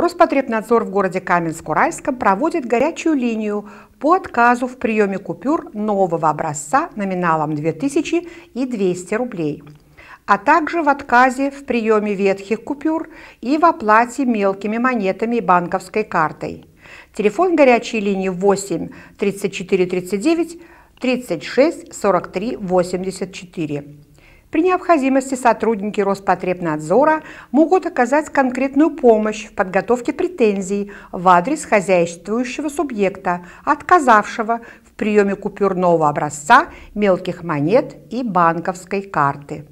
Роспотребнадзор в городе Каменск-Уральском проводит горячую линию по отказу в приеме купюр нового образца номиналом 2000 и 200 рублей, а также в отказе в приеме ветхих купюр и в оплате мелкими монетами и банковской картой. Телефон горячей линии 8 34 39 36 43 84. При необходимости сотрудники Роспотребнадзора могут оказать конкретную помощь в подготовке претензий в адрес хозяйствующего субъекта, отказавшего в приеме купюрного образца, мелких монет и банковской карты.